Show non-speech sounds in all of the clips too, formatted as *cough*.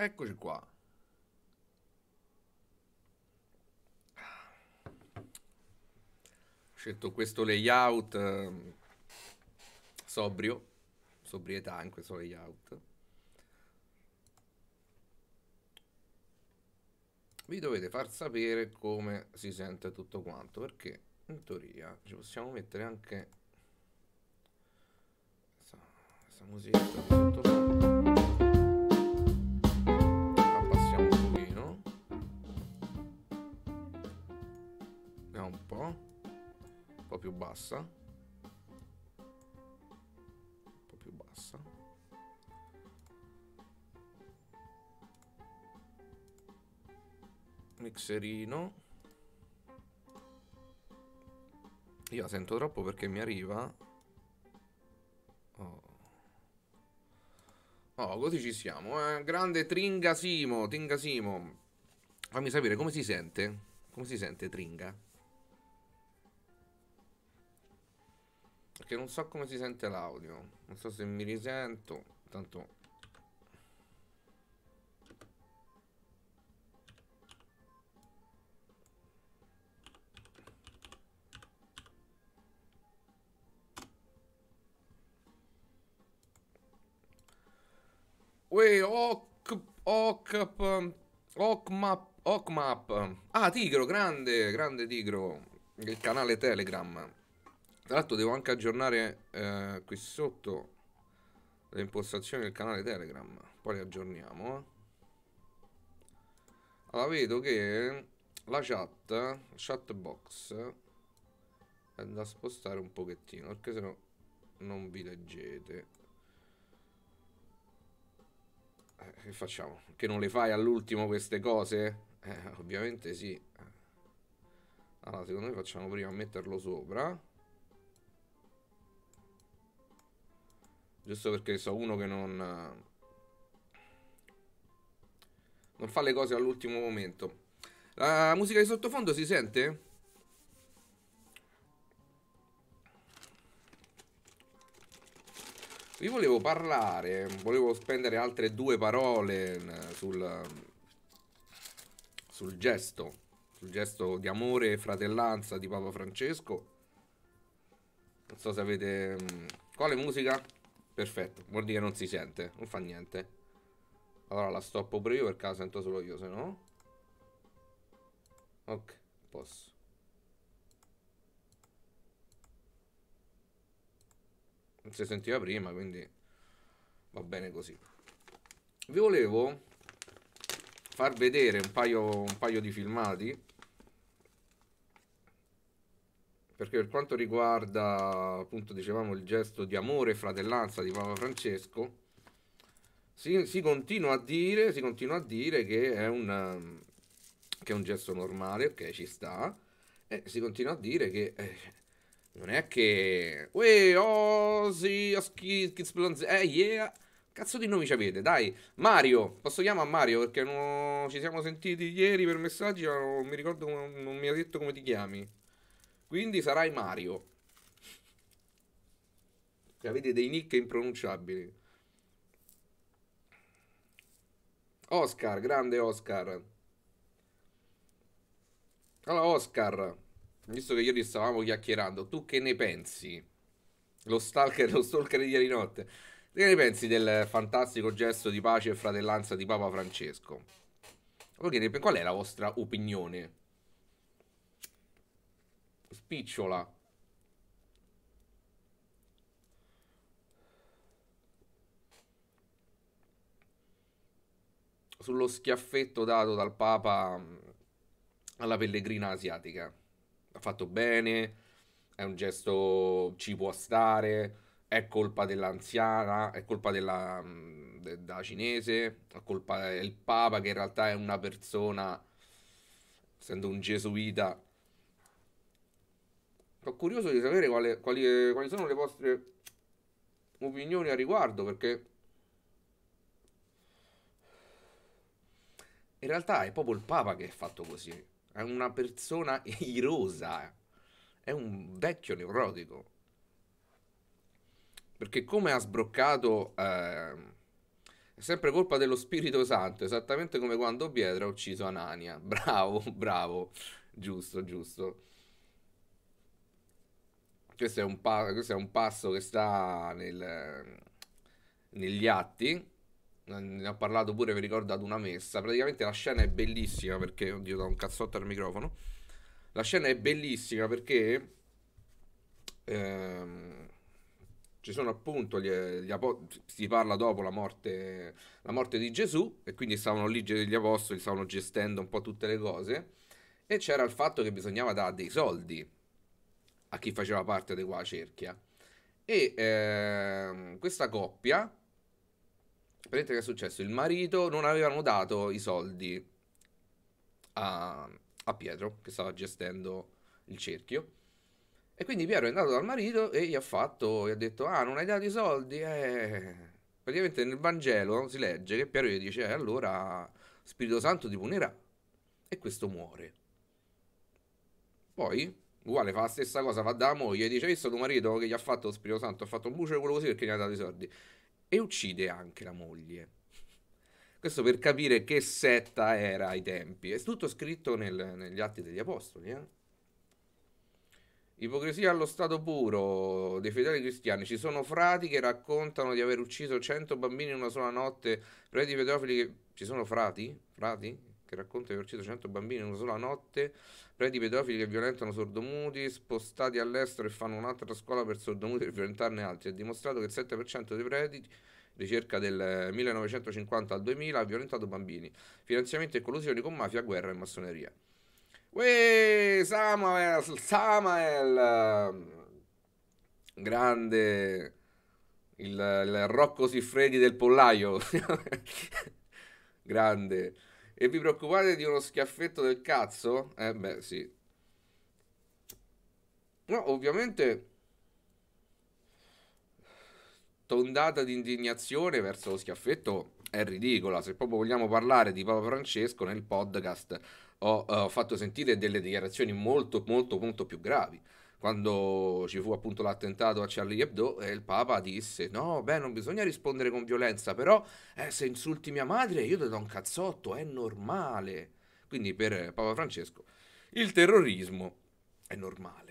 Eccoci qua. Ho scelto questo layout ehm, sobrio, sobrietà in questo layout. Vi dovete far sapere come si sente tutto quanto, perché in teoria ci possiamo mettere anche questa, questa musica po' più bassa. Un po' più bassa. Mixerino. Io la sento troppo perché mi arriva... Oh. Oh, così ci siamo, eh. Grande Tringasimo, Tringasimo. Fammi sapere come si sente. Come si sente Tringa? Perché non so come si sente l'audio. Non so se mi risento. Tanto... Uè, ok, ok, Okmap, Okmap. Ah, Tigro, grande, grande Tigro. Il canale Telegram. Tra l'altro devo anche aggiornare eh, qui sotto le impostazioni del canale Telegram. Poi le aggiorniamo. Eh. Allora vedo che la chat, chat box, è da spostare un pochettino perché sennò non vi leggete. Eh, che facciamo? Che non le fai all'ultimo queste cose? Eh, ovviamente sì. Allora secondo me facciamo prima metterlo sopra. Giusto perché so uno che non... Non fa le cose all'ultimo momento. La musica di sottofondo si sente? Vi volevo parlare, volevo spendere altre due parole eh, sul, sul gesto, sul gesto di amore e fratellanza di Papa Francesco. Non so se avete... Mm, quale musica? Perfetto, vuol dire che non si sente, non fa niente. Allora la stoppo pure io perché la sento solo io, se no... Ok, posso. Non si sentiva prima, quindi va bene così. Vi volevo far vedere un paio, un paio di filmati perché per quanto riguarda appunto dicevamo il gesto di amore e fratellanza di Papa Francesco si, si, continua a dire, si continua a dire che, è un, che è un gesto normale, ok ci sta e si continua a dire che eh, non è che uè oh sì oh, eh yeah cazzo di nomi ci avete dai Mario posso chiamare Mario perché non... ci siamo sentiti ieri per messaggi ma non mi ricordo non mi ha detto come ti chiami quindi sarai Mario. Cioè, vedi dei nick impronunciabili. Oscar, grande Oscar. Allora, Oscar, visto che ieri stavamo chiacchierando, tu che ne pensi? Lo stalker, *laughs* lo stalker di ieri notte. Che ne pensi del fantastico gesto di pace e fratellanza di Papa Francesco? Qual è la vostra opinione? spicciola. Sullo schiaffetto dato dal Papa mm, alla pellegrina asiatica. Ha fatto bene, è un gesto ci può stare è colpa dell'anziana, è colpa della, mm, della cinese, è colpa del Papa che in realtà è una persona, essendo un gesuita, sono curioso di sapere quale, quali, eh, quali sono le vostre opinioni a riguardo perché in realtà è proprio il Papa che è fatto così. È una persona *laughs* irosa, è un vecchio neurotico. Perché come ha sbroccato... Eh, è sempre colpa dello Spirito Santo, esattamente come quando Pietro ha ucciso Anania. *laughs* Bravo, bravo, giusto, giusto questo è un, pa- questo è un passo che sta nel, negli atti ne ho parlato pure, vi ricordo, ad una messa. Praticamente la scena è bellissima perché, oddio, do un cazzotto al microfono. La scena è bellissima perché ehm, ci sono appunto gli, gli apostoli. Si parla dopo la morte, la morte di Gesù, e quindi stavano lì gli apostoli, stavano gestendo un po' tutte le cose. E c'era il fatto che bisognava dare dei soldi a chi faceva parte di quella cerchia. E ehm, questa coppia, vedete che è successo? Il marito non avevano dato i soldi a, a Pietro, che stava gestendo il cerchio. E quindi Piero è andato dal marito e gli ha fatto, gli ha detto, ah non hai dato i soldi, eh. Praticamente nel Vangelo si legge che Piero gli dice, eh, allora Spirito Santo ti punirà. E questo muore. Poi Uguale fa la stessa cosa, va da moglie e dice: Hai visto tuo marito che gli ha fatto lo Spirito Santo? Ha fatto un bucio quello così perché gli ha dato i soldi. E uccide anche la moglie. Questo per capire che setta era ai tempi. È tutto scritto nel, negli Atti degli Apostoli. Eh? Ipocrisia allo stato puro dei fedeli cristiani. Ci sono frati che raccontano di aver ucciso 100 bambini in una sola notte. Preti pedofili che... Ci sono frati? Frati? Che raccontano di aver ucciso 100 bambini in una sola notte preti pedofili che violentano sordomuti, spostati all'estero e fanno un'altra scuola per sordomuti per violentarne altri. È dimostrato che il 7% dei preti ricerca del 1950 al 2000 ha violentato bambini, finanziamento e collusioni con mafia, guerra e massoneria. Uè, Samuel, Samuel, grande, il, il Rocco Siffredi del pollaio, *laughs* grande. E vi preoccupate di uno schiaffetto del cazzo? Eh beh, sì. No, ovviamente tondata di indignazione verso lo schiaffetto è ridicola. Se proprio vogliamo parlare di Papa Francesco nel podcast ho, eh, ho fatto sentire delle dichiarazioni molto molto molto più gravi quando ci fu appunto l'attentato a Charlie Hebdo, eh, il Papa disse: No, beh, non bisogna rispondere con violenza, però eh, se insulti mia madre io ti do un cazzotto, è normale. Quindi per Papa Francesco il terrorismo è normale.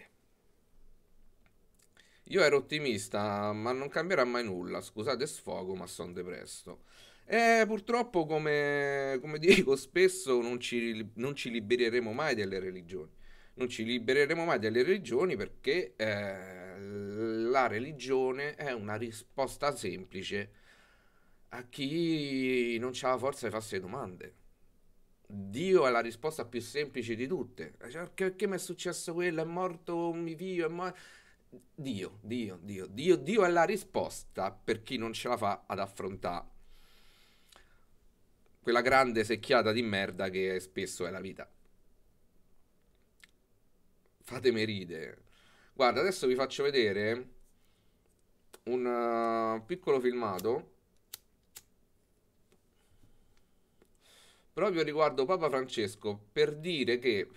Io ero ottimista, ma non cambierà mai nulla. Scusate sfogo, ma sono depresso. E purtroppo, come, come *laughs* dico spesso, non ci, non ci libereremo mai delle religioni non ci libereremo mai dalle religioni perché eh, la religione è una risposta semplice a chi non ha la forza di farsi le domande. Dio è la risposta più semplice di tutte. Cioè, perché mi è successo quello? È morto mio figlio? È morto... Dio, Dio, Dio, Dio, Dio è la risposta per chi non ce la fa ad affrontare quella grande secchiata di merda che spesso è la vita fatemi ridere. Guarda, adesso vi faccio vedere un uh, piccolo filmato proprio riguardo Papa Francesco per dire che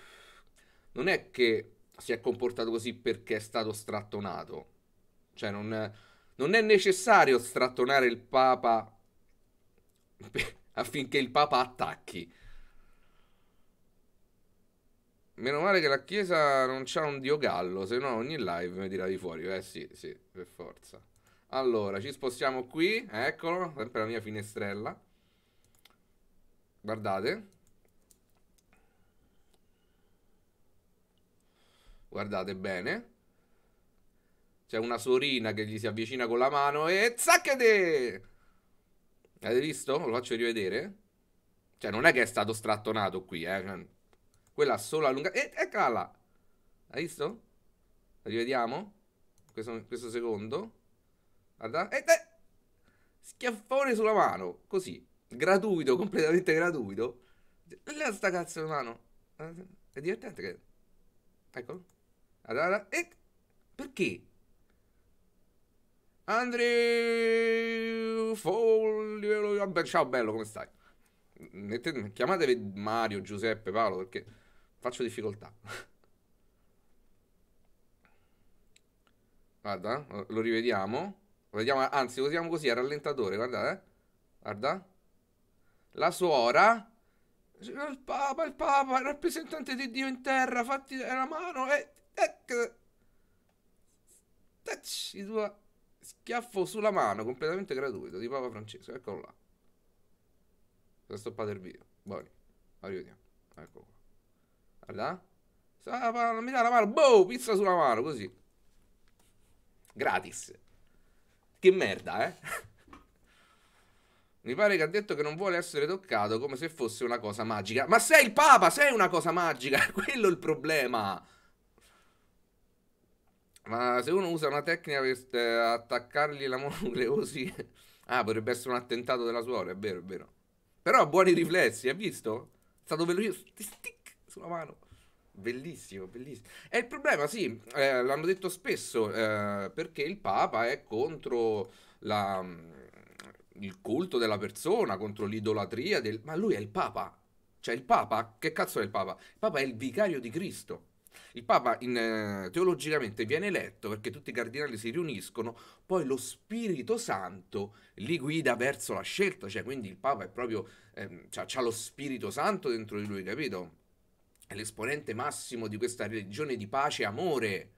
non è che si è comportato così perché è stato strattonato, cioè non, non è necessario strattonare il Papa *laughs* affinché il Papa attacchi. Meno male che la chiesa non c'ha un dio gallo, se no ogni live mi tira di fuori. Eh sì, sì, per forza. Allora, ci spostiamo qui, eccolo, sempre la mia finestrella. Guardate. Guardate bene. C'è una sorina che gli si avvicina con la mano e... Zaccate! Avete visto? Lo faccio rivedere. Cioè, non è che è stato strattonato qui, eh quella solo allungata. E eccola là. Hai visto? La rivediamo. Questo, questo secondo. Guarda. E, e, schiaffone sulla mano. Così. Gratuito, completamente gratuito. Leva sta cazzo di mano. Eh, è divertente che... Eccolo. Guarda, guarda. E... Perché? Andrew Foglio. Ciao bello, come stai? chiamatevi Mario, Giuseppe, Paolo perché Faccio difficoltà. *laughs* Guarda, lo rivediamo. Vediamo, anzi, lo usiamo così a rallentatore, guardate. Eh. Guarda. La suora. Il Papa, il Papa, il rappresentante di Dio in terra, fatti la mano e... Ecco. Touch, il tuo schiaffo sulla mano, completamente gratuito, di Papa Francesco. Eccolo là. Ho stoppato il video. Buoni. Arrivediamo. Eccolo qua merda. Eh? Mi dà la mano, boh, pizza sulla mano, così. Gratis. Che merda, eh? *laughs* Mi pare che ha detto che non vuole essere toccato come se fosse una cosa magica. Ma sei il Papa, sei una cosa magica, *laughs* quello è il problema. Ma se uno usa una tecnica per eh, attaccargli la monucleosi... *laughs* ah, potrebbe essere un attentato della suora, è vero, è vero. Però ha buoni riflessi, hai visto? È stato veloce sulla mano. Bellissimo, bellissimo. È il problema, sì, eh, l'hanno detto spesso, eh, perché il Papa è contro la, mm, il culto della persona, contro l'idolatria del... Ma lui è il Papa. Cioè il Papa, che cazzo è il Papa? Il Papa è il vicario di Cristo. Il Papa in, eh, teologicamente viene eletto perché tutti i cardinali si riuniscono, poi lo Spirito Santo li guida verso la scelta, cioè quindi il Papa è proprio, eh, cioè, ha lo Spirito Santo dentro di lui, capito? è l'esponente massimo di questa religione di pace e amore.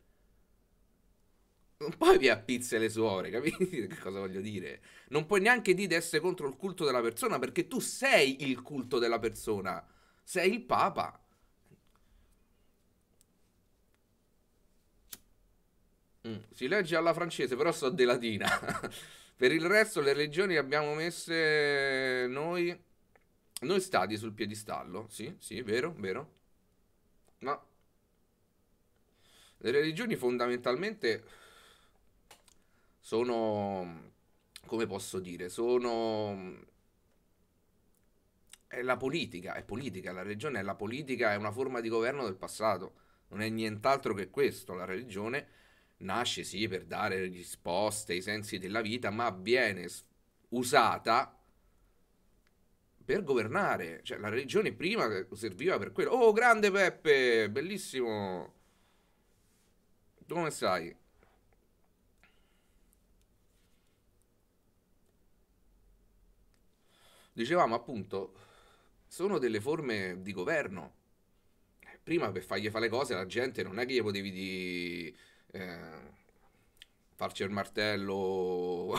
Non puoi via pizze le suore, capite *laughs* che cosa voglio dire? Non puoi neanche dire di essere contro il culto della persona perché tu sei il culto della persona, sei il papa. Mm, si legge alla francese, però so de latina. *laughs* per il resto le religioni abbiamo messe noi, noi stati sul piedistallo, sì, sì, vero, vero. Ma le religioni fondamentalmente sono, come posso dire, sono... È la politica, è politica, la religione è la politica, è una forma di governo del passato, non è nient'altro che questo, la religione nasce sì per dare risposte ai sensi della vita, ma viene usata per governare. Cioè, la religione prima serviva per quello. Oh, grande Peppe, bellissimo. Tu come stai? Dicevamo appunto, sono delle forme di governo. Prima per fargli fare le cose la gente non è che gli potevi di... Eh, farci il martello o,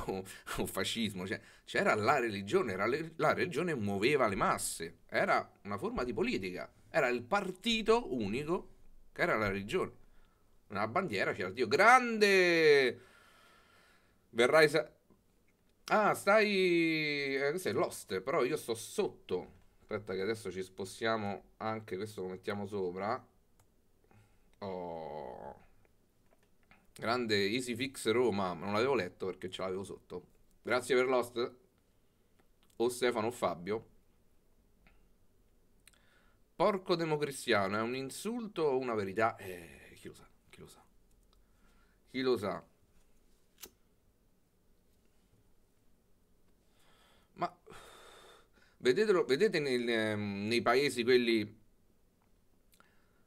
o fascismo, cioè, c'era la religione, era le, la religione muoveva le masse, era una forma di politica, era il partito unico che era la religione. Una bandiera c'era Dio, grande! Verrai... Sa- ah, stai... Eh, questo è Lost, però io sto sotto. Aspetta che adesso ci spostiamo anche, questo lo mettiamo sopra. Oh... Grande Easy Fix Roma, ma non l'avevo letto perché ce l'avevo sotto. Grazie per l'host. O Stefano o Fabio. Porco democristiano, è un insulto o una verità? Eh, chi lo sa, chi lo sa. Chi lo sa. Ma vedetelo, vedete nel, ehm, nei paesi quelli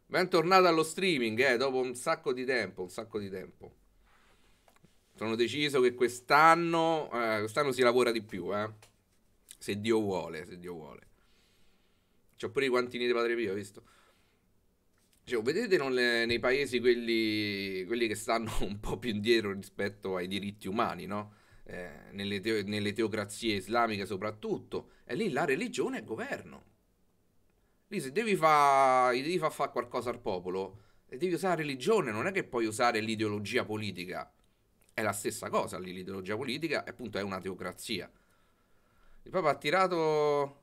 Bentornato allo streaming, eh, dopo un sacco di tempo, un sacco di tempo. Sono deciso che quest'anno, eh, quest'anno si lavora di più, eh. Se Dio vuole, se Dio vuole. C'ho pure i guantini di Padre Pio, visto? Cioè, vedete le, nei paesi quelli, quelli, che stanno *laughs* un po' più indietro rispetto ai diritti umani, no? Eh, nelle, teo, nelle teocrazie islamiche soprattutto. E lì la religione è governo. Lì se devi fare fa, fa qualcosa al popolo, devi usare la religione, non è che puoi usare l'ideologia politica. È la stessa cosa lì, l'ideologia politica, appunto, è una teocrazia. Il Papa ha tirato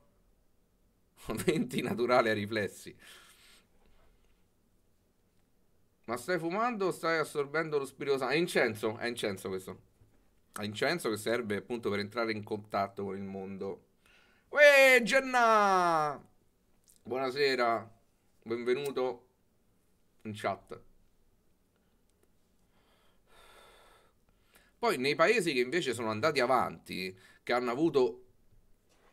20 *laughs* naturali ai riflessi. Ma stai fumando o stai assorbendo lo Spirito Santo? È incenso, è incenso questo. È incenso che serve appunto per entrare in contatto con il mondo. Uè, Genna! Buonasera, benvenuto in chat. Poi nei paesi che invece sono andati avanti, che hanno avuto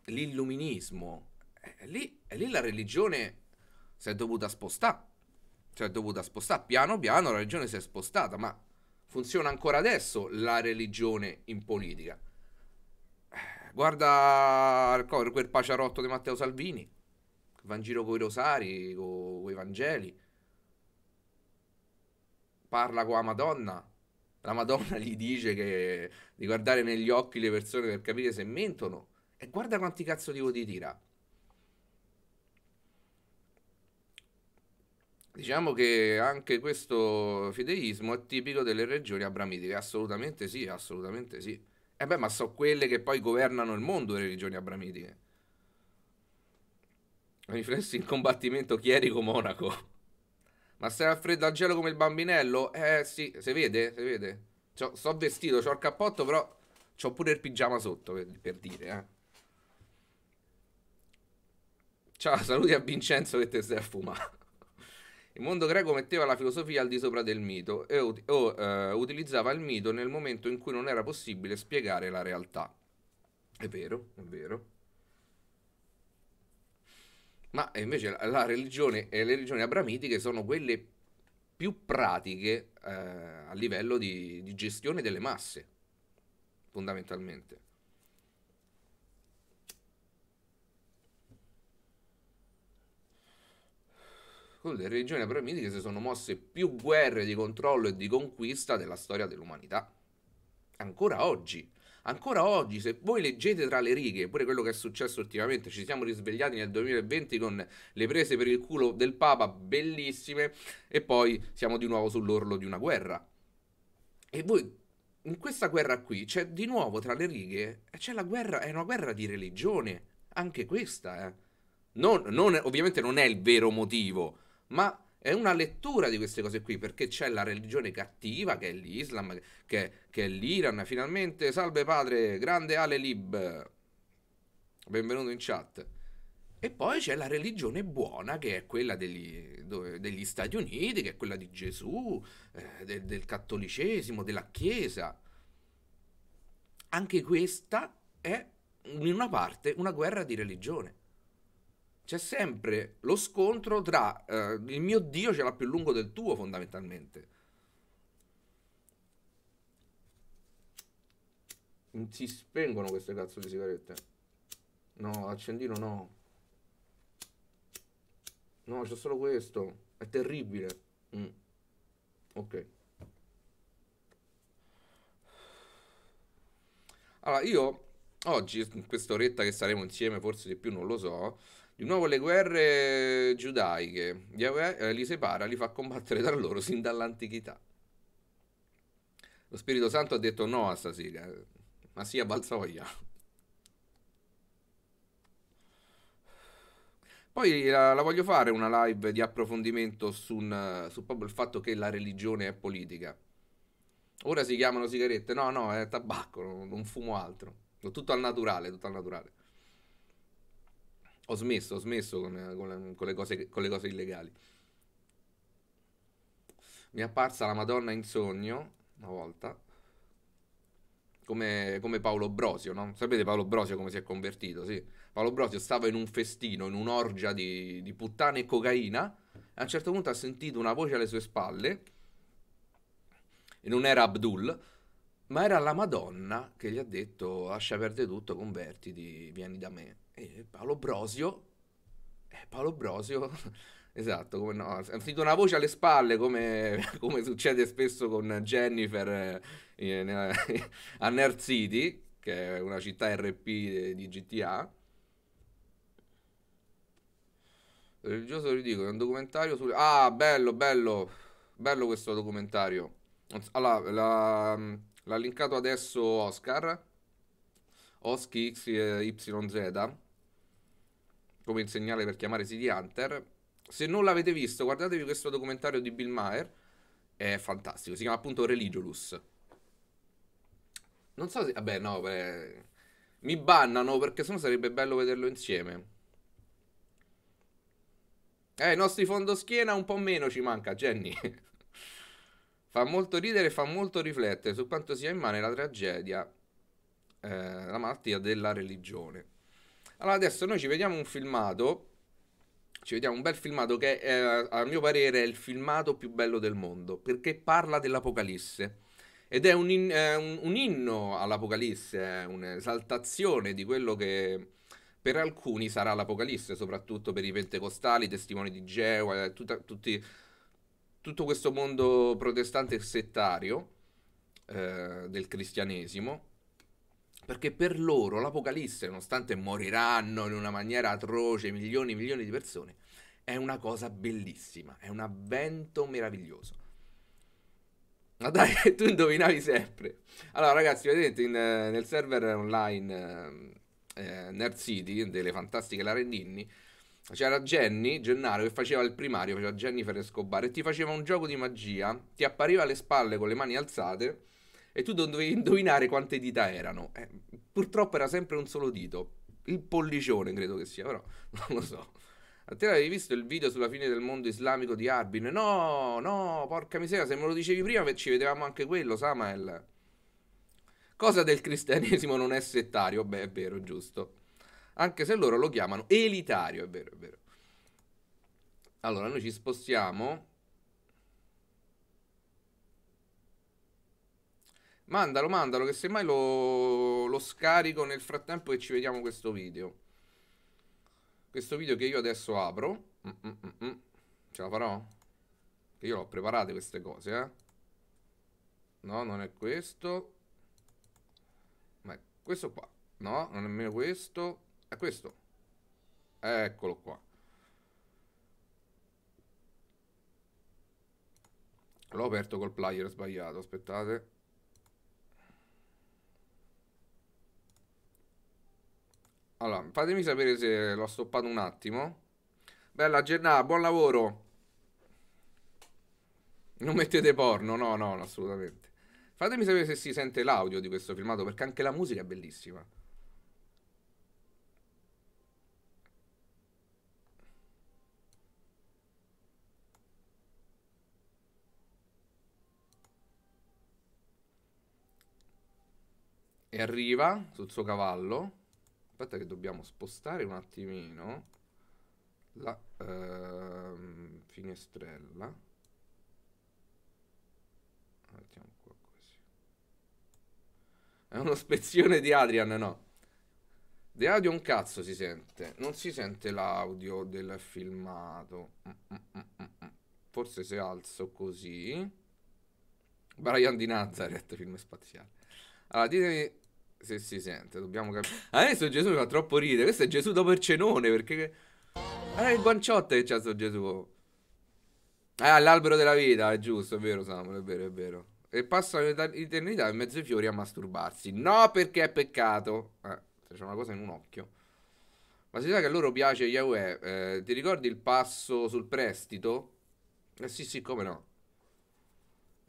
l'illuminismo, eh, lì, eh, lì la religione si è dovuta spostare. Si è dovuta spostare piano piano, la religione si è spostata, ma funziona ancora adesso la religione in politica. Eh, guarda quel paciarotto di Matteo Salvini va in giro con i rosari, con i Vangeli, parla con la Madonna, la Madonna gli dice che, di guardare negli occhi le persone per capire se mentono, e guarda quanti cazzo di voti tira. Diciamo che anche questo fideismo è tipico delle regioni abramitiche, assolutamente sì, assolutamente sì. E beh, ma so quelle che poi governano il mondo, le regioni abramitiche. Riflessi in combattimento chierico-monaco. Ma stai al freddo al gelo come il bambinello? Eh sì, si vede, si vede. C'ho, sto vestito, ho il cappotto, però ho pure il pigiama sotto, per, per dire, eh. Ciao, saluti a Vincenzo che te stai a fumare. Il mondo greco metteva la filosofia al di sopra del mito e o, uh, utilizzava il mito nel momento in cui non era possibile spiegare la realtà. È vero, è vero ma eh, invece la, la religione e le religioni abramitiche sono quelle più pratiche eh, a livello di, di gestione delle masse, fondamentalmente. con le religioni abramitiche si sono mosse più guerre di controllo e di conquista della storia dell'umanità. Ancora oggi ancora oggi, se voi leggete tra le righe, pure quello che è successo ultimamente, ci siamo risvegliati nel 2020 con le prese per il culo del Papa, bellissime, e poi siamo di nuovo sull'orlo di una guerra. E voi in questa guerra qui c'è di nuovo tra le righe, c'è la guerra, è una guerra di religione, anche questa, eh. non, non, ovviamente non è il vero motivo, ma è una lettura di queste cose qui, perché c'è la religione cattiva, che è l'Islam, che, che è l'Iran. Finalmente, salve padre, grande Ale Lib, benvenuto in chat. E poi c'è la religione buona, che è quella degli, degli Stati Uniti, che è quella di Gesù, eh, del, del cattolicesimo, della Chiesa. Anche questa è, in una parte, una guerra di religione c'è sempre lo scontro tra eh, il mio Dio ce l'ha più lungo del tuo fondamentalmente. Non mm, Si spengono queste cazzo di sigarette. No, accendino no. No, c'è solo questo. È terribile. Mm. Ok. Allora, io oggi, in quest'oretta che saremo insieme, forse di più non lo so, di nuovo le guerre giudaiche eh, li separa, li fa combattere tra loro sin dall'antichità. Lo Spirito Santo ha detto no a Sasilia, eh, ma sia Balzoia. Poi la, la, voglio fare una live di approfondimento su, un, su proprio il fatto che la religione è politica. Ora si chiamano sigarette, no, no, è tabacco, non, non fumo altro. Tutto al naturale, tutto al naturale. Ho smesso, ho smesso con, con, con, le cose, con le cose illegali. Mi è apparsa la Madonna in sogno una volta. Come, come, Paolo Brosio, no? Sapete Paolo Brosio come si è convertito, sì. Paolo Brosio stava in un festino, in un'orgia di, di puttane e cocaina, e a un certo punto ha sentito una voce alle sue spalle, e non era Abdul, ma era la Madonna che gli ha detto lascia perdere tutto, convertiti, vieni da me. E Paolo Brosio, eh, Paolo Brosio, *laughs* esatto, come no, ho sentito una voce alle spalle come, *laughs* come succede spesso con Jennifer eh, eh *laughs* a Nerd City, che è una città RP di GTA. Religioso ridicolo, è un documentario sul... Ah, bello, bello, bello questo documentario. Allora, l'ha linkato adesso Oscar Oski XYZ come il segnale per chiamare City Hunter. Se non l'avete visto, guardatevi questo documentario di Bill Maher, è fantastico, si chiama appunto Religious. Non so se... vabbè no, beh, mi bannano perché sennò sarebbe bello vederlo insieme. Eh, i nostri fondoschiena un po' meno ci manca, Jenny. *laughs* fa molto ridere e fa molto riflettere su quanto sia in mano la tragedia eh, la malattia della religione. Allora adesso noi ci vediamo un filmato, ci vediamo un bel filmato che è, eh, a mio parere è il filmato più bello del mondo, perché parla dell'Apocalisse. Ed è un, in, eh, un, un inno all'Apocalisse, un'esaltazione di quello che per alcuni sarà l'Apocalisse, soprattutto per i pentecostali, i testimoni di Geova, eh, tutta, tutti, tutto questo mondo protestante e settario eh, del cristianesimo perché per loro l'Apocalisse, nonostante moriranno in una maniera atroce milioni e milioni di persone, è una cosa bellissima, è un avvento meraviglioso. Ma dai, *laughs* tu indovinavi sempre. Allora, ragazzi, vedete in, eh, nel server online eh, eh, Nerd City delle fantastiche Larendini c'era Jenny Gennaro che faceva il primario, faceva Jennifer Escobar e ti faceva un gioco di magia, ti appariva alle spalle con le mani alzate e tu dovevi indovinare quante dita erano. Eh, purtroppo era sempre un solo dito, il pollicione credo che sia, però *laughs* non lo so. A te l'avevi visto il video sulla fine del mondo islamico di Arbin? No, no, porca miseria, se me lo dicevi prima ci vedevamo anche quello, Samael. Cosa del cristianesimo non è settario? Beh, è vero, giusto. Anche se loro lo chiamano elitario, è vero, è vero. Allora, noi ci spostiamo Mandalo, mandalo, che semmai lo, lo scarico nel frattempo che ci vediamo questo video. Questo video che io adesso apro. Mm, mm -mm -mm. Ce la farò? Che io l'ho preparate queste cose, eh. No, non è questo. Ma è questo qua. No, non è nemmeno questo. È questo. Eccolo qua. L'ho aperto col player sbagliato, aspettate. Allora, fatemi sapere se l'ho stoppato un attimo. Bella giornata, buon lavoro. Non mettete porno, no, no, assolutamente. Fatemi sapere se si sente l'audio di questo filmato, perché anche la musica è bellissima. E arriva sul suo cavallo aspetta che dobbiamo spostare un attimino la ehm, finestrella. Mettiamo qua così. È uno spezione di Adrian, no? The audio un cazzo si sente. Non si sente l'audio del filmato. Mm, mm, mm, Forse se alzo così. Brian di Nazareth, film spaziale. Allora, ditemi se si sente, dobbiamo capire. Adesso Gesù mi fa troppo ridere. Questo è Gesù dopo il cenone perché. Guarda il guanciotto che c'ha sto Gesù. Ah, l'albero della vita, è giusto, è vero Samuel, è vero, è vero. E passa l'eternità in mezzo ai fiori a masturbarsi. No, perché è peccato. Eh, c'è una cosa in un occhio. Ma si sa che a loro piace Yahweh. Eh, ti ricordi il passo sul prestito? Eh sì, sì, come no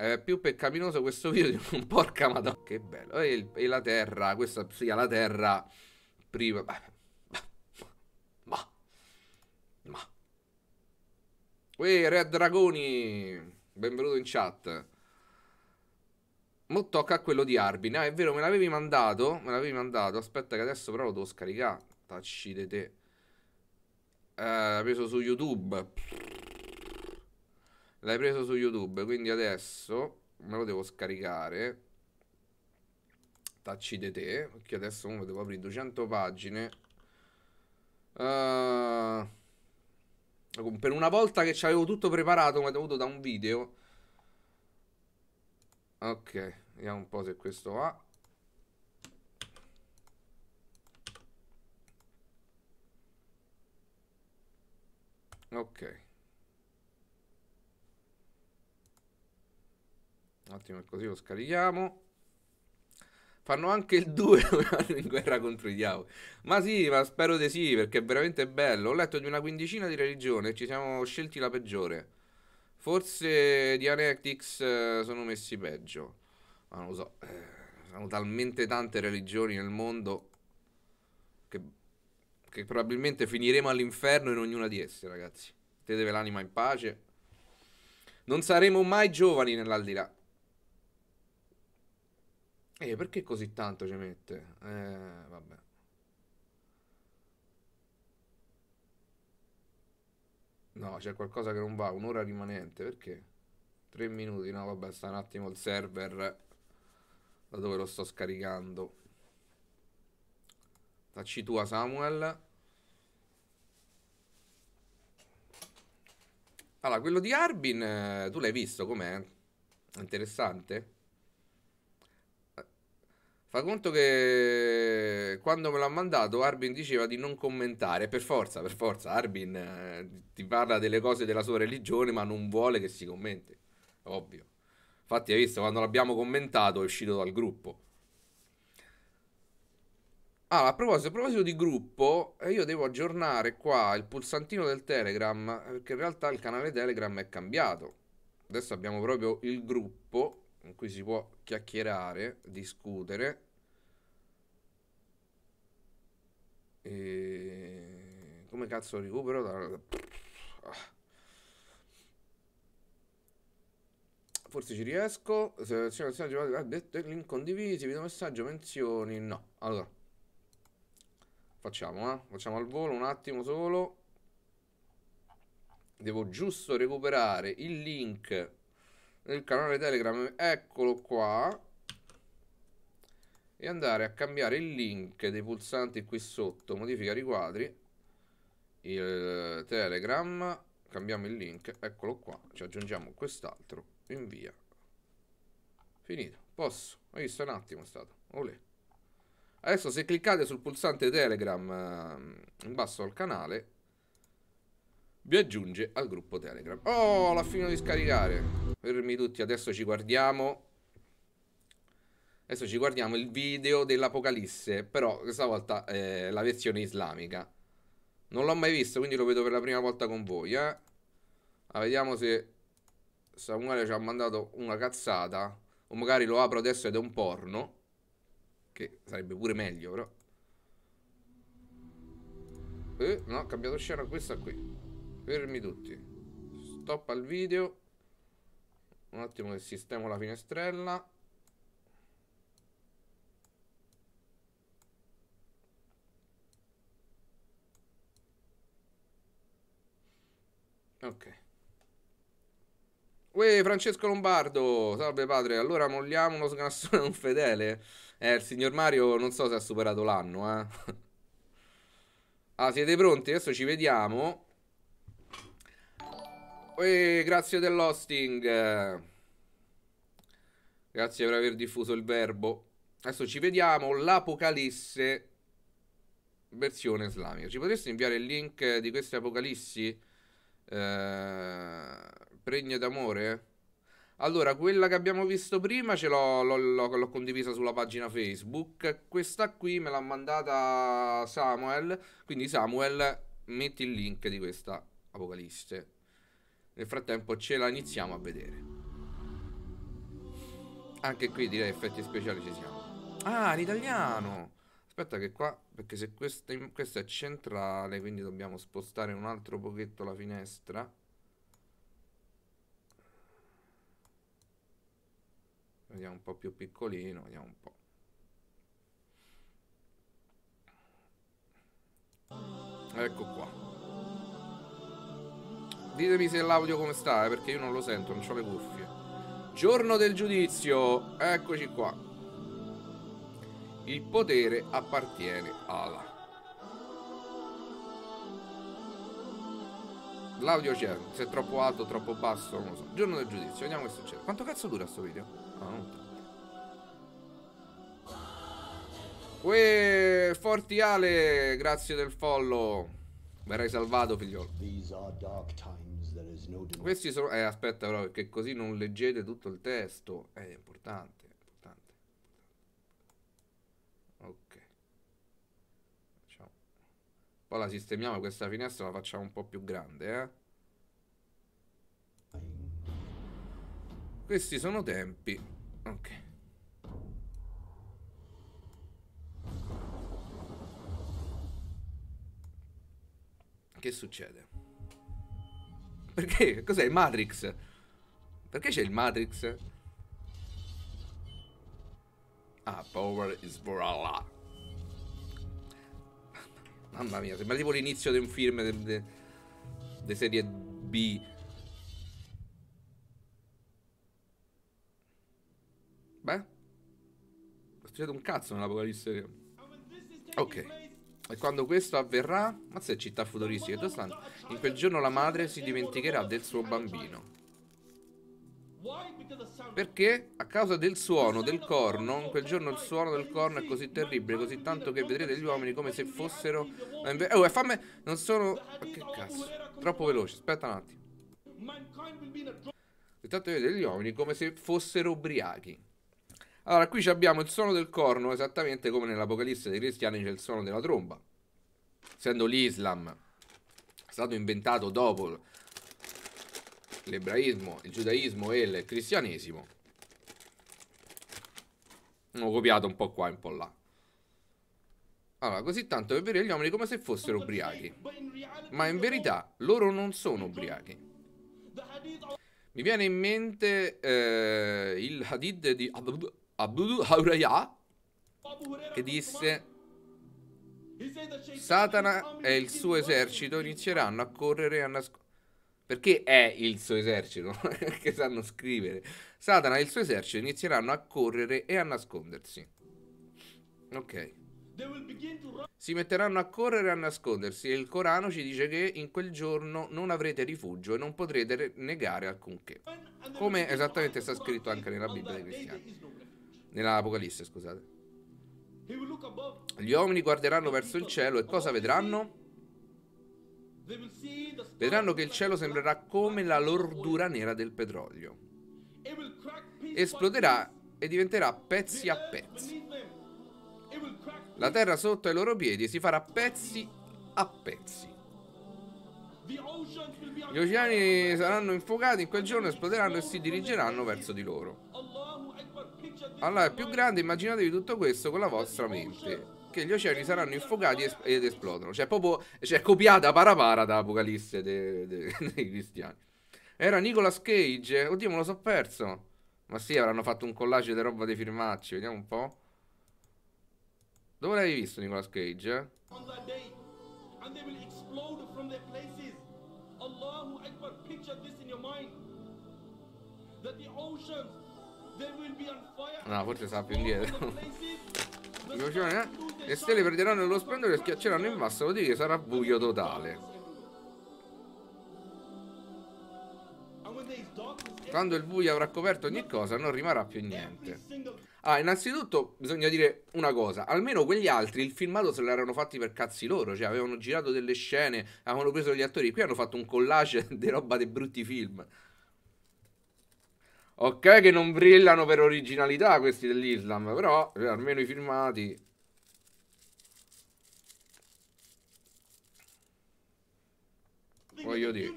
eh, più peccaminoso questo video di un *laughs* porca madonna. Che bello. E, il, e la terra, questa sia la terra priva. Ma, ma, ma. Uè, Re Dragoni, benvenuto in chat. Mo tocca a quello di Arbin. Ah, è vero, me l'avevi mandato. Me l'avevi mandato. Aspetta, che adesso però lo devo scaricare. Tacci di te. Eh, preso su YouTube. L'hai preso su YouTube, quindi adesso me lo devo scaricare. Tacci di te, perché adesso uno devo aprire 200 pagine. Uh, per una volta che c'avevo tutto preparato, mi è dovuto da un video. Ok, vediamo un po' se questo va. Ok. un attimo così lo scarichiamo fanno anche il 2 *laughs* in guerra contro i diavoli ma sì ma spero di sì perché è veramente bello ho letto di una quindicina di religioni e ci siamo scelti la peggiore forse Dianetics eh, sono messi peggio ma non lo so eh, sono talmente tante religioni nel mondo che, che probabilmente finiremo all'inferno in ognuna di esse ragazzi teneteve l'anima in pace non saremo mai giovani nell'aldilà eh, perché così tanto ci mette? Eh, vabbè. No, c'è qualcosa che non va, un'ora rimanente, perché? Tre minuti, no, vabbè, sta un attimo il server da dove lo sto scaricando. Tacci tua Samuel. Allora, quello di Arbin, eh, tu l'hai visto com'è? Interessante? Fa conto che quando me l'ha mandato Arbin diceva di non commentare, per forza, per forza, Arbin eh, ti parla delle cose della sua religione ma non vuole che si commenti, ovvio. Infatti hai visto, quando l'abbiamo commentato è uscito dal gruppo. Ah, a proposito, a proposito di gruppo, eh, io devo aggiornare qua il pulsantino del Telegram, eh, perché in realtà il canale Telegram è cambiato. Adesso abbiamo proprio il gruppo in cui si può chiacchierare, discutere e come cazzo recupero da... Ah. forse ci riesco selezione nazionale ah, link condivisi video messaggio menzioni no allora facciamo eh facciamo al volo un attimo solo devo giusto recuperare il link nel canale Telegram, eccolo qua, e andare a cambiare il link dei pulsanti qui sotto, modificare i quadri, il Telegram, cambiamo il link, eccolo qua, ci aggiungiamo quest'altro, invia, finito, posso, hai visto un attimo è stato, olè. Adesso se cliccate sul pulsante Telegram ehm, in basso al canale, vi aggiunge al gruppo Telegram. Oh, la fino di scaricare! fermi tutti, adesso ci guardiamo. Adesso ci guardiamo il video dell'Apocalisse, però questa volta è eh, la versione islamica. Non l'ho mai visto, quindi lo vedo per la prima volta con voi, eh. Ah, vediamo se Samuele ci ha mandato una cazzata. O magari lo apro adesso ed è un porno. Che sarebbe pure meglio, però. Eh, no, ho cambiato scena questa qui. Fermi tutti. Stop al video un attimo che sistemo la finestrella ok Uè, Francesco Lombardo, salve padre, allora molliamo uno sganassone a un fedele? Eh, il signor Mario non so se ha superato l'anno, eh. ah, siete pronti? Adesso ci vediamo. E grazie dell'hosting. Grazie per aver diffuso il verbo. Adesso ci vediamo l'Apocalisse versione islamica. Ci potresti inviare il link di queste apocalissi? Eh, pregne d'amore? Allora, quella che abbiamo visto prima ce l'ho, condivisa sulla pagina Facebook. Questa qui me l'ha mandata Samuel. Quindi Samuel, metti il link di questa apocalisse. Nel frattempo ce la iniziamo a vedere. Anche qui direi effetti speciali ci siamo. Ah, l'italiano! Aspetta che qua, perché se questa, questa è centrale, quindi dobbiamo spostare un altro pochetto la finestra. Vediamo un po' più piccolino, vediamo un po'. Ecco qua. Ditemi se l'audio come sta, eh, perché io non lo sento, non ho le cuffie. Giorno del giudizio, eccoci qua. Il potere appartiene alla. L'audio c'è, se è troppo alto, troppo basso, non lo so. Giorno del giudizio, vediamo che succede. Quanto cazzo dura sto video? Ah, non tanto. Uè, Forti Ale, grazie del follow. Verrai salvato, figliolo. Questi sono... Eh, aspetta però, perché così non leggete tutto il testo. Eh, è importante, importante, importante. Ok. Facciamo. Poi la sistemiamo questa finestra, la facciamo un po' più grande, eh. Questi sono tempi. Ok. Che succede? Perché? Cos'è? Il Matrix? Perché c'è il Matrix? Ah, Power is for Allah. Mamma mia, sembra tipo l'inizio di un film di serie B. Beh, non studiato un cazzo nell'apocalisse. Ok. E quando questo avverrà, ma se è città futuristica, dove stanno? In quel giorno la madre si dimenticherà del suo bambino. Perché a causa del suono del corno, in quel giorno il suono del corno è così terribile, così tanto che vedrete gli uomini come se fossero... Eh, oh, e fammi... Non sono... Ma che cazzo? Troppo veloce, aspetta un attimo. Intanto vedete gli uomini come se fossero ubriachi. Allora, qui abbiamo il suono del corno, esattamente come nell'Apocalisse dei cristiani c'è il suono della tromba. Essendo l'Islam stato inventato dopo l'ebraismo, il giudaismo e il cristianesimo, ho copiato un po' qua e un po' là. Allora, così tanto per vedere gli uomini come se fossero ubriachi. Ma in verità loro non sono ubriachi. Mi viene in mente eh, il hadith di Abd Abu Hauraya che disse Satana e il suo esercito inizieranno a correre a nascondere perché è il suo esercito? *laughs* Perché sanno scrivere. Satana e il suo esercito inizieranno a correre e a nascondersi. Ok. Si metteranno a correre e a nascondersi e il Corano ci dice che in quel giorno non avrete rifugio e non potrete negare alcunché. Come esattamente sta scritto anche nella Bibbia dei cristiani. Nell'Apocalisse, scusate. Gli uomini guarderanno verso il cielo e cosa vedranno? Vedranno che il cielo sembrerà come la lordura nera del petrolio. Esploderà e diventerà pezzi a pezzi. La terra sotto ai loro piedi si farà pezzi a pezzi. Gli oceani saranno infuocati in quel giorno, esploderanno e si dirigeranno verso di loro. Allora, più grande, immaginatevi tutto questo con la vostra mente. Che gli oceani saranno infuocati ed esplodono. Cioè, proprio, cioè, copiata parapara da Apocalisse dei, dei, *laughs* dei cristiani. Era Nicolas Cage. Oddio, me lo so perso. Ma sì, avranno fatto un collage di roba dei firmacci. Vediamo un po'. Dove l'hai visto Nicolas Cage? Eh? Allahu Akbar, picture this in your mind. That the oceans No, forse sarà più indietro. *laughs* Cioè, eh, le stelle perderanno lo splendore e schiacceranno in basso, vuol dire che sarà buio totale. Quando il buio avrà coperto ogni cosa, non rimarrà più niente. Ah, innanzitutto bisogna dire una cosa, almeno quegli altri il filmato se l'erano fatti per cazzi loro, cioè avevano girato delle scene, avevano preso gli attori, qui hanno fatto un collage *laughs* di roba dei brutti film. Ok che non brillano per originalità questi dell'Islam, però eh, almeno i filmati... Voglio dire,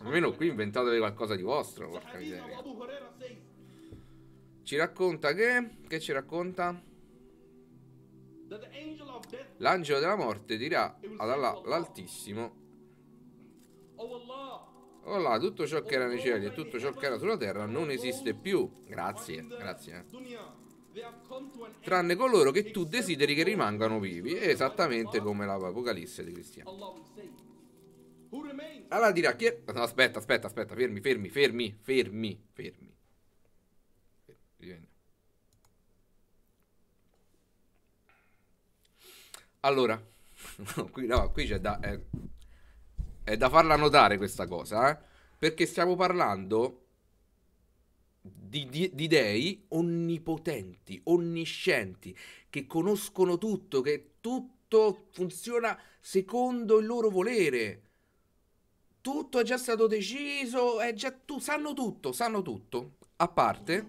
almeno qui inventatevi qualcosa di vostro, porca miseria. Ci racconta che? Che ci racconta? L'angelo della morte dirà all'Altissimo Olà, oh tutto ciò che era nei cieli e tutto ciò che era sulla terra non esiste più. Grazie, grazie. Eh. Tranne coloro che tu desideri che rimangano vivi, esattamente come l'Apocalisse di Cristiano. Allora dirà chi è... No, aspetta, aspetta, aspetta, fermi, fermi, fermi, fermi, fermi. fermi. Allora, *laughs* qui, no, qui c'è da... Eh è da farla notare questa cosa, eh? perché stiamo parlando di, di, di, dei onnipotenti, onniscienti, che conoscono tutto, che tutto funziona secondo il loro volere. Tutto è già stato deciso, è già tu, sanno tutto, sanno tutto. A parte...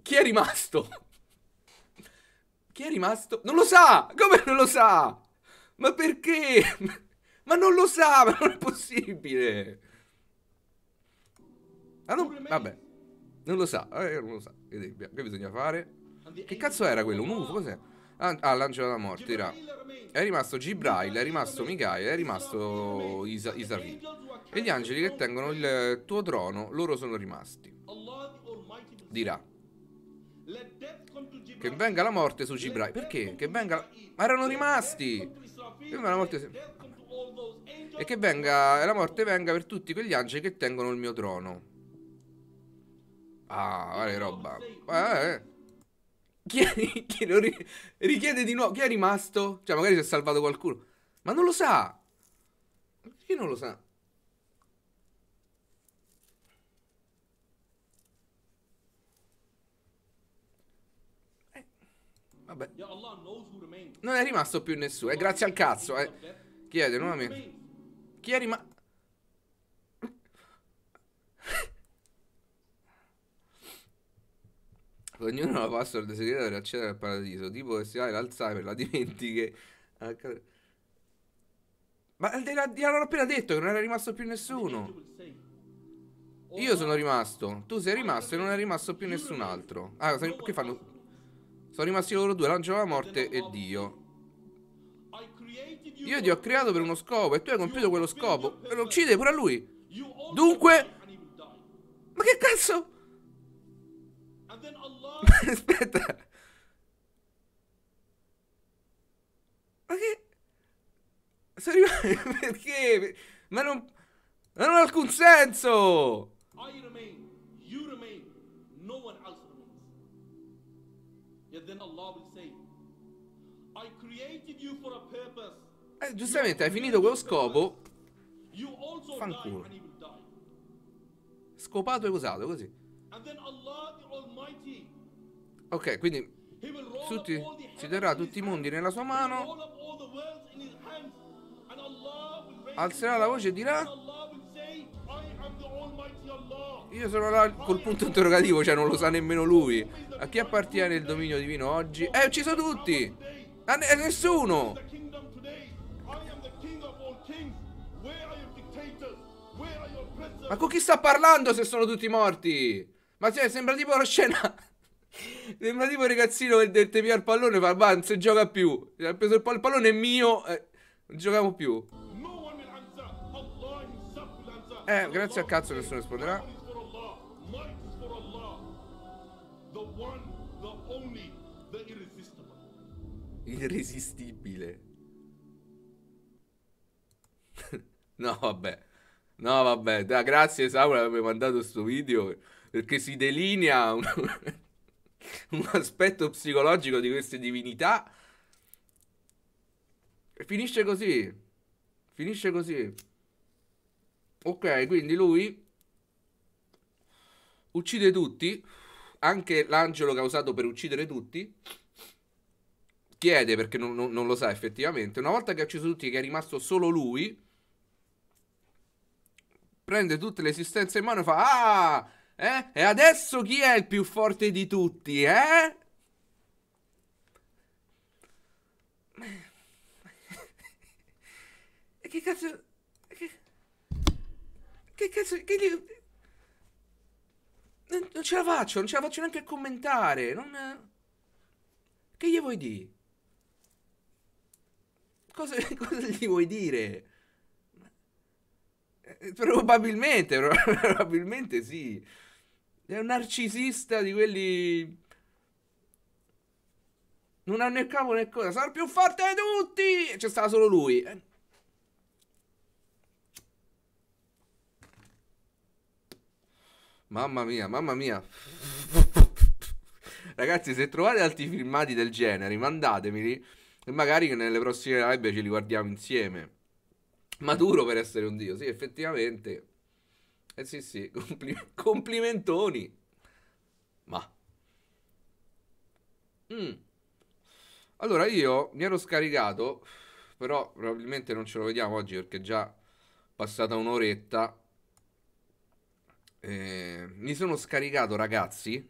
Chi è rimasto? Chi è rimasto? Non lo sa! Come non lo sa? Ma perché? *laughs* Ma non lo sa, ma non è possibile. Ah, non, vabbè, non lo sa, eh, non lo sa. Che bisogna fare? Che cazzo era quello? Un UFO? Cos'è? Ah, l'angelo della morte, era. È rimasto Gibrail, è rimasto Michael, è rimasto Isa E gli angeli che tengono il tuo trono, loro sono rimasti. Dirà. Che venga la morte su Gibrail. Perché? Che venga... Ma erano rimasti! prima la morte e che venga, la morte venga per tutti quegli angeli che tengono il mio trono. Ah, vale roba. Eh, eh. Chi, è, chi lo ri, richiede di nuovo? Chi è rimasto? Cioè, magari si è salvato qualcuno. Ma non lo sa. Chi non lo sa? Eh, vabbè. Allah knows non è rimasto più nessuno. E grazie al cazzo, eh. Chiede nuovamente. Chi è rimasto? *laughs* Ognuno ha la password segreta per accedere al paradiso. Tipo che si ha l'Alzheimer, la dimentichi. Ah, Ma hanno appena detto che non era rimasto più nessuno. Io sono rimasto. Tu sei rimasto e non è rimasto più nessun altro. Ah, che fanno? Sono rimasti loro due, l'angelo della morte e Dio. Io ti ho creato per uno scopo e tu hai compiuto quello scopo. E lo uccide pure a lui. Dunque... Ma che cazzo? *laughs* Aspetta. Ma che... Sono arrivati... *laughs* Perché? Ma non... Ma non ha alcun senso! I remain, you remain. Yet then Allah will say, I created you for a purpose. Eh, giustamente, hai finito quello scopo. Fanculo. Scopato e usato, così. Ok, quindi tutti, si terrà tutti i mondi nella sua mano. Alzerà la voce e dirà io sono là col punto interrogativo, cioè non lo sa nemmeno lui. A chi appartiene il dominio divino oggi? Eh, ucciso tutti! A, ne a nessuno! Ma con chi sta parlando se sono tutti morti? Ma cioè, sembra tipo la scena... *laughs* sembra tipo il ragazzino che del via il pallone fa, ma non si gioca più. Ha preso il pallone, è mio, eh, non giochiamo più. Eh, grazie a cazzo nessuno risponderà. Irresistibile. *laughs* no, vabbè. No, vabbè. Da, grazie Samuel per avermi mandato questo video perché si delinea *laughs* un, un aspetto psicologico di queste divinità. E finisce così. Finisce così. Ok, quindi lui uccide tutti, anche l'angelo che ha usato per uccidere tutti. Chiede perché non, non, non lo sa effettivamente. Una volta che ha ucciso tutti, che è rimasto solo lui, prende tutte le esistenze in mano e fa: Ah, eh? E adesso chi è il più forte di tutti, eh? *laughs* che cazzo. Che cazzo, che gli... Non ce la faccio, non ce la faccio neanche a commentare. Non... Che gli vuoi dire? Cosa, *laughs* cosa gli vuoi dire? Eh, probabilmente, *laughs* probabilmente sì. È un narcisista di quelli... Non ha né capo né cosa. Sarà più forte di tutti! C'è cioè, stato solo lui. Eh, Mamma mia, mamma mia. *laughs* Ragazzi, se trovate altri filmati del genere, mandatemeli e magari nelle prossime live ce li guardiamo insieme. Maturo per essere un dio, sì, effettivamente. Eh sì, sì, *laughs* compli- complimentoni. Ma. Mm. Allora, io mi ero scaricato, però probabilmente non ce lo vediamo oggi perché è già passata un'oretta eh, mi sono scaricato, ragazzi,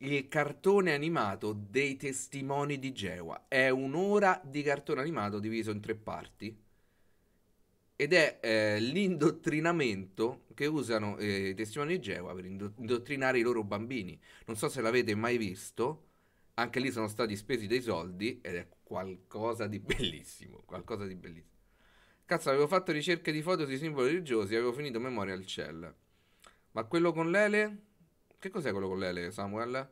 il cartone animato dei testimoni di Gewa. È un'ora di cartone animato diviso in tre parti. Ed è eh, l'indottrinamento che usano eh, i testimoni di Gewa per indottrinare i loro bambini. Non so se l'avete mai visto, anche lì sono stati spesi dei soldi ed è qualcosa di *laughs* bellissimo, qualcosa di bellissimo. Cazzo, avevo fatto ricerche di foto sui simboli religiosi e avevo finito memoria al cell. Ma quello con l'ele? Che cos'è quello con l'ele, Samuel?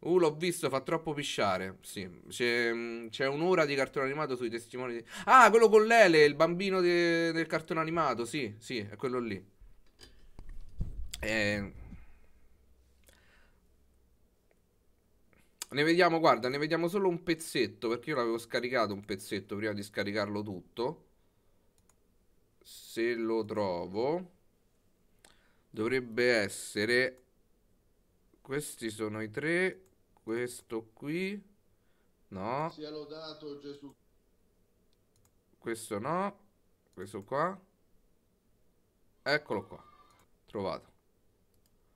Uh, l'ho visto, fa troppo pisciare. Sì, c'è, mm, c'è un'ora di cartone animato sui testimoni di... Ah, quello con l'ele, il bambino de, del cartone animato. Sì, sì, è quello lì. Eh... Ne vediamo, guarda, ne vediamo solo un pezzetto, perché io l'avevo scaricato un pezzetto prima di scaricarlo tutto. Se lo trovo dovrebbe essere questi sono i tre questo qui no sia lodato Gesù questo no questo qua eccolo qua trovato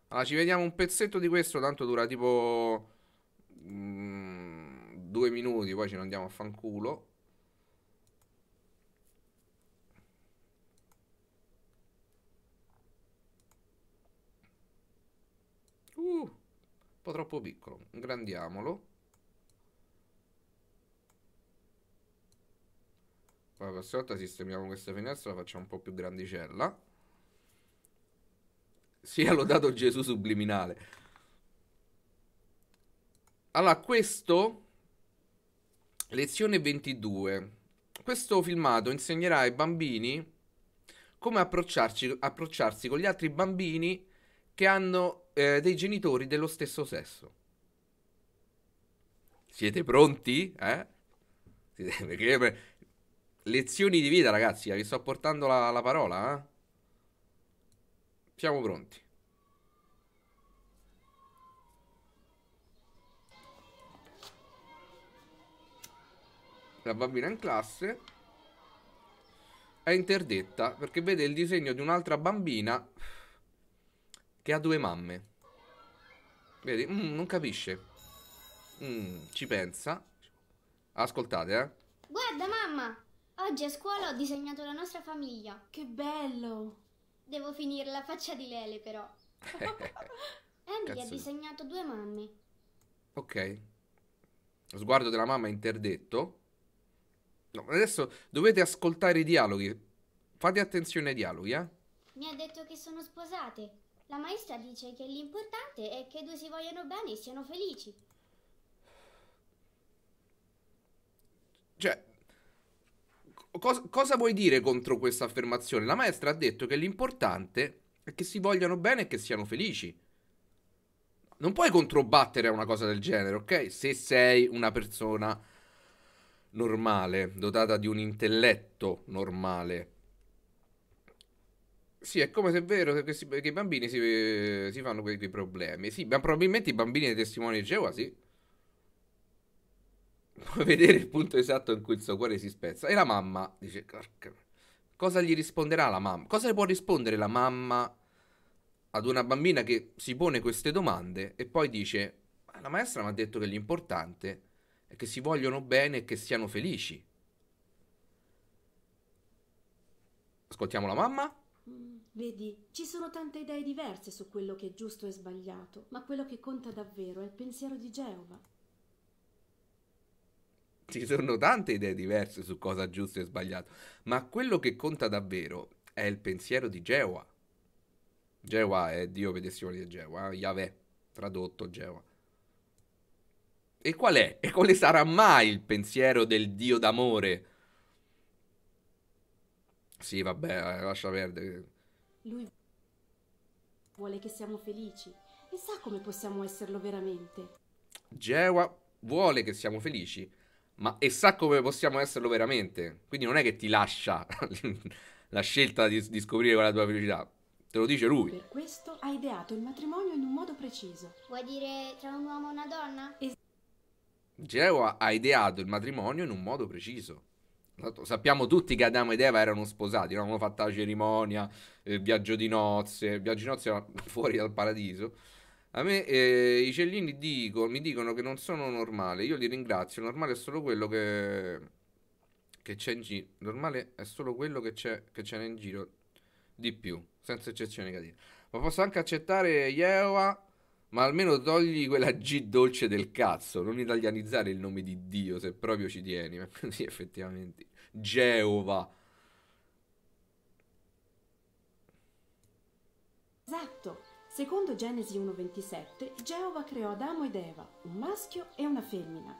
allora ci vediamo un pezzetto di questo tanto dura tipo mh, mm, due minuti poi ce ne andiamo a fanculo po' troppo piccolo. Ingrandiamolo. Poi la prossima volta sistemiamo questa finestra, la facciamo un po' più grandicella. Sia lodato Gesù subliminale. Allora, questo... Lezione 22. Questo filmato insegnerà ai bambini come approcciarsi con gli altri bambini che hanno eh, dei genitori dello stesso sesso. Siete pronti? Eh? *laughs* lezioni di vita, ragazzi, eh, vi sto portando la, la parola. Eh? Siamo pronti. La bambina in classe è interdetta perché vede il disegno di un'altra bambina che ha due mamme. Vedi? Mm, non capisce. Mm, ci pensa. Ascoltate, eh. Guarda, mamma! Oggi a scuola ho disegnato la nostra famiglia. Che bello! Devo finire la faccia di Lele, però. *laughs* Andy ha disegnato due mamme. Ok. Lo sguardo della mamma è interdetto. No, adesso dovete ascoltare i dialoghi. Fate attenzione ai dialoghi, eh. Mi ha detto che sono sposate. La maestra dice che l'importante è che i due si vogliano bene e siano felici. Cioè, cosa, cosa vuoi dire contro questa affermazione? La maestra ha detto che l'importante è che si vogliano bene e che siano felici. Non puoi controbattere a una cosa del genere, ok? Se sei una persona normale, dotata di un intelletto normale. Sì, è come se è vero che, si, che i bambini si, si fanno quei, quei, problemi. Sì, ma probabilmente i bambini dei testimoni di Geova, sì. Puoi vedere il punto esatto in cui il suo cuore si spezza. E la mamma dice, cosa gli risponderà la mamma? Cosa le può rispondere la mamma ad una bambina che si pone queste domande e poi dice, la maestra mi ha detto che l'importante è che si vogliono bene e che siano felici. Ascoltiamo la mamma. Vedi, ci sono tante idee diverse su quello che è giusto e sbagliato, ma quello che conta davvero è il pensiero di Geova. Ci sono tante idee diverse su cosa è giusto e sbagliato, ma quello che conta davvero è il pensiero di Geova. Geova è Dio pedestione di Geova, eh? Yahweh, tradotto Geova. E qual è? E quale sarà mai il pensiero del Dio d'amore? Sì, vabbè, eh, lascia perdere. Lui vuole che siamo felici e sa come possiamo esserlo veramente. Gewa vuole che siamo felici, ma e sa come possiamo esserlo veramente. Quindi non è che ti lascia *laughs* la scelta di, di scoprire quella tua felicità. Te lo dice lui. Per questo ha ideato il matrimonio in un modo preciso. Vuoi dire tra un uomo e una donna? Es- Gewa ha ideato il matrimonio in un modo preciso. Sappiamo tutti che Adamo ed Eva erano sposati, no? avevano fatto la cerimonia, il viaggio di nozze, il viaggio di nozze era *laughs* fuori dal paradiso. A me eh, i cellini dico, mi dicono che non sono normale, io li ringrazio, normale è solo quello che, che c'è in giro, normale è solo quello che c'è, che c'è in giro di più, senza eccezioni negativa. Ma posso anche accettare Yehova ma almeno togli quella G dolce del cazzo. Non italianizzare il nome di Dio se proprio ci tieni. Ma *laughs* così effettivamente. Geova. Esatto. Secondo Genesi 1.27, Geova creò Adamo ed Eva, un maschio e una femmina.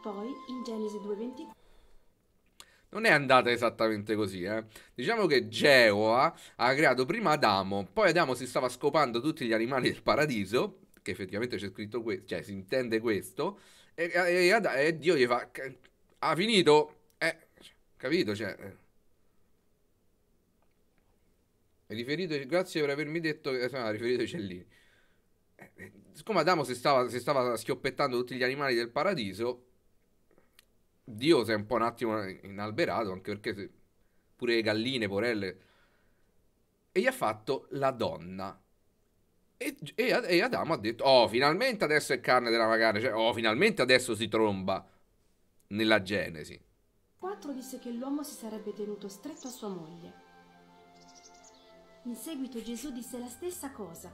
Poi, in Genesi 2.24... Non è andata esattamente così, eh. Diciamo che Geova ha creato prima Adamo, poi Adamo si stava scopando tutti gli animali del paradiso, che effettivamente c'è scritto questo, cioè si intende questo, e, e, e Dio gli fa... Ha finito, Capito? Cioè... Eh. Riferito, grazie per avermi detto che... Ah, riferito ai Cellini. Eh, eh, siccome Adamo si stava, si stava schioppettando tutti gli animali del paradiso, Dio si è un po' un attimo inalberato, anche perché pure le galline, porelle... E gli ha fatto la donna. E, e, Adamo ha detto, oh, finalmente adesso è carne della magari, cioè, oh, finalmente adesso si tromba nella Genesi. 4 disse che l'uomo si sarebbe tenuto stretto a sua moglie. In seguito Gesù disse la stessa cosa.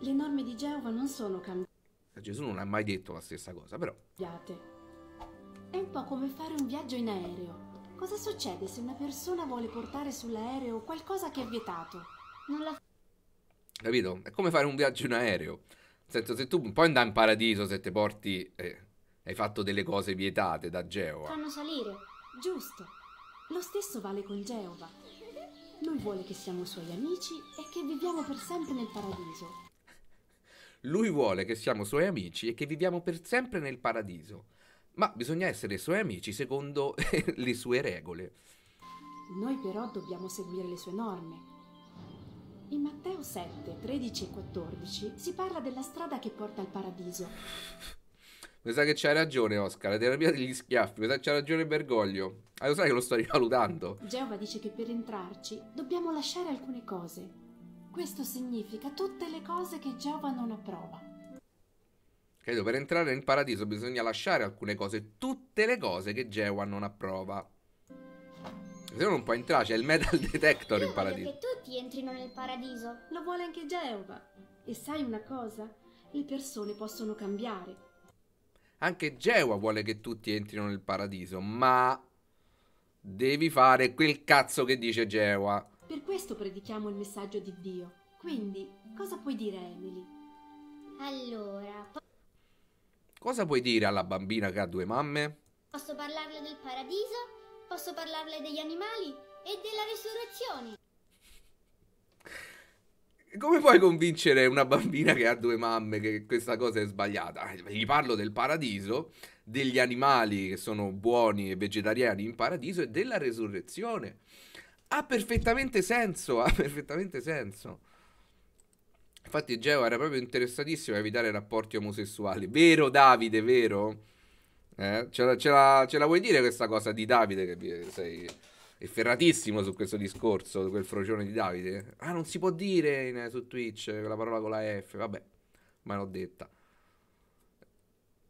Le norme di Geova non sono cambiate. Eh, Gesù non ha mai detto la stessa cosa, però. È un po' come fare un viaggio in aereo. Cosa succede se una persona vuole portare sull'aereo qualcosa che è vietato? Non la... Capito? È come fare un viaggio in aereo. Nel senso, se tu poi andai in paradiso se ti porti... Eh hai fatto delle cose vietate da Geova. Fanno salire, giusto. Lo stesso vale con Geova. Lui vuole che siamo suoi amici e che viviamo per sempre nel paradiso. Lui vuole che siamo suoi amici e che viviamo per sempre nel paradiso. Ma bisogna essere suoi amici secondo *laughs* le sue regole. Noi però dobbiamo seguire le sue norme. In Matteo 7, 13 e 14 si parla della strada che porta al paradiso. Mi sa che c'hai ragione, Oscar. La terapia degli schiaffi. Mi sa che c'ha ragione Bergoglio. Ah, lo sai che lo sto rivalutando. Geova dice che per entrarci dobbiamo lasciare alcune cose. Questo significa tutte le cose che Geova non approva. Credo per entrare in paradiso bisogna lasciare alcune cose, tutte le cose che Geova non approva. Se no non può entrare, c'è il metal *laughs* detector Io in paradiso. Perché tutti entrino nel paradiso. Lo vuole anche Geova. E sai una cosa? Le persone possono cambiare. Anche Gewa vuole che tutti entrino nel paradiso, ma devi fare quel cazzo che dice Gewa. Per questo predichiamo il messaggio di Dio. Quindi, cosa puoi dire a Emily? Allora... Po cosa puoi dire alla bambina che ha due mamme? Posso parlarle del paradiso, posso parlarle degli animali e della risurrezione come puoi convincere una bambina che ha due mamme che questa cosa è sbagliata? Gli parlo del paradiso, degli animali che sono buoni e vegetariani in paradiso e della resurrezione. Ha perfettamente senso, ha perfettamente senso. Infatti Geo era proprio interessatissimo a evitare rapporti omosessuali. Vero Davide, vero? Eh? Ce, la, ce, la, ce la vuoi dire questa cosa di Davide che sei è ferratissimo su questo discorso, quel frocione di Davide. Ah, non si può dire in, su Twitch la parola con la F, vabbè, ma l'ho detta.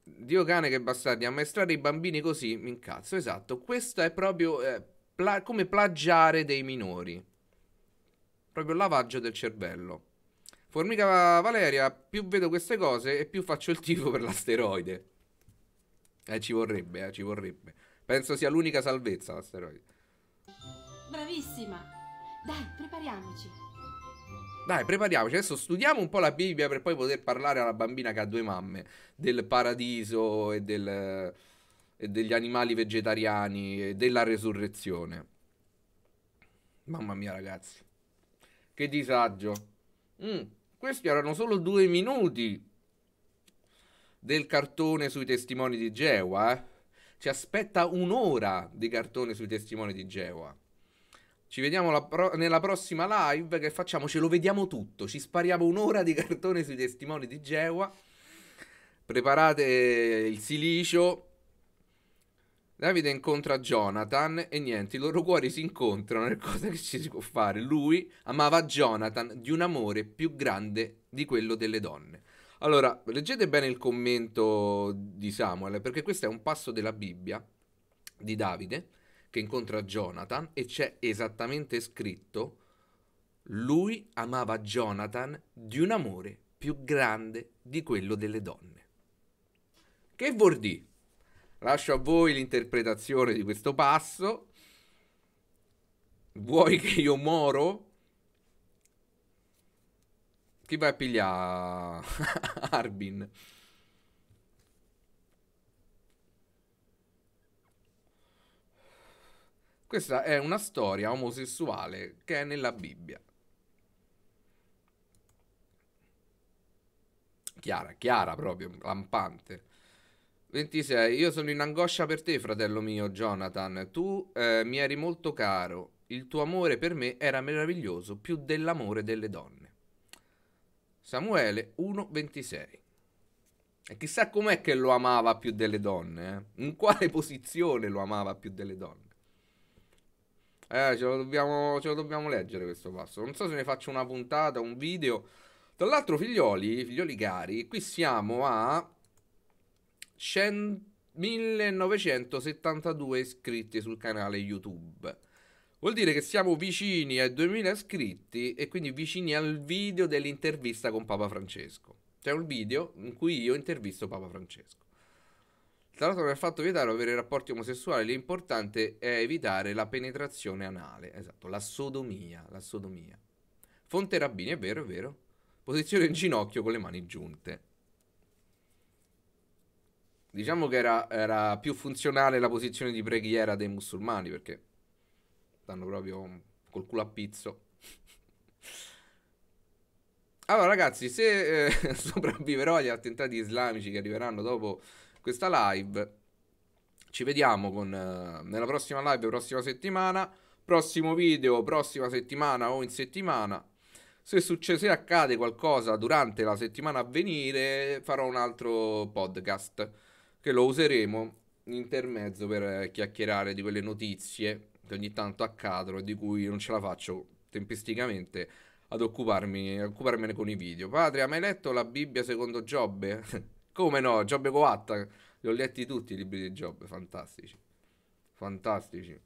Dio cane che bastardi, ammaestrare i bambini così, mi incazzo, esatto. Questo è proprio eh, pla- come plagiare dei minori. Proprio il lavaggio del cervello. Formica Valeria, più vedo queste cose e più faccio il tifo per l'asteroide. Eh, ci vorrebbe, eh, ci vorrebbe. Penso sia l'unica salvezza l'asteroide. Bravissima! Dai, prepariamoci! Dai, prepariamoci. Adesso studiamo un po' la Bibbia per poi poter parlare alla bambina che ha due mamme del paradiso e, del, e degli animali vegetariani e della resurrezione. Mamma mia, ragazzi. Che disagio. Mm, questi erano solo due minuti del cartone sui testimoni di Geova. Eh? Ci aspetta un'ora di cartone sui testimoni di Geova. Ci vediamo pro- nella prossima live che facciamo, ce lo vediamo tutto, ci spariamo un'ora di *laughs* cartone sui testimoni di Gewa. Preparate il silicio. Davide incontra Jonathan e niente, i loro cuori si incontrano, è cosa che ci si può fare. Lui amava Jonathan di un amore più grande di quello delle donne. Allora, leggete bene il commento di Samuel, perché questo è un passo della Bibbia di Davide che incontra Jonathan e c'è esattamente scritto lui amava Jonathan di un amore più grande di quello delle donne. Che vuol dire? Lascio a voi l'interpretazione di questo passo. Vuoi che io moro? Chi va a pigliare *laughs* Arbin? Questa è una storia omosessuale che è nella Bibbia. Chiara, chiara proprio, lampante. 26. Io sono in angoscia per te, fratello mio Jonathan. Tu eh, mi eri molto caro. Il tuo amore per me era meraviglioso, più dell'amore delle donne. Samuele 1:26. E chissà com'è che lo amava più delle donne, eh? In quale posizione lo amava più delle donne? Eh, ce lo, dobbiamo, ce lo dobbiamo leggere questo passo. Non so se ne faccio una puntata, un video. Tra l'altro, figlioli, figlioli cari, qui siamo a 100, 1972 iscritti sul canale YouTube. Vuol dire che siamo vicini ai 2000 iscritti e quindi vicini al video dell'intervista con Papa Francesco. C'è cioè, un video in cui io intervisto Papa Francesco. Tra l'altro nel fatto vietato avere rapporti omosessuali l'importante è evitare la penetrazione anale, esatto, la sodomia, la sodomia. Fonte Rabbini, è vero, è vero. Posizione in ginocchio con le mani giunte. Diciamo che era, era più funzionale la posizione di preghiera dei musulmani perché stanno proprio col culo a pizzo. allora ragazzi, se eh, *laughs* sopravviverò agli attentati islamici che arriveranno dopo questa live. Ci vediamo con, eh, nella prossima live, prossima settimana. Prossimo video, prossima settimana o in settimana. Se, succede, se accade qualcosa durante la settimana a venire, farò un altro podcast che lo useremo in intermezzo per chiacchierare di quelle notizie che ogni tanto accadono e di cui non ce la faccio tempisticamente ad occuparmi, occuparmene con i video. Padre, ha mai letto la Bibbia secondo Giobbe? *laughs* Come no? Job Coatta. Li ho letti tutti i libri di Job, fantastici. Fantastici.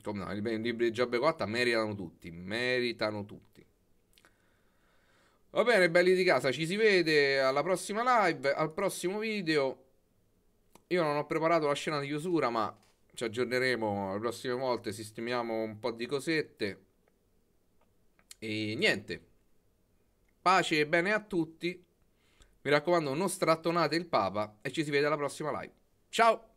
Come no, i libri di Job Coatta meritano tutti, meritano tutti. Va bene, belli di casa, ci si vede alla prossima live, al prossimo video. Io non ho preparato la scena di chiusura, ma ci aggiorneremo le prossime volte, sistemiamo un po' di cosette. E niente. Pace e bene a tutti. Mi raccomando, non strattonate il Papa e ci si vede alla prossima live. Ciao!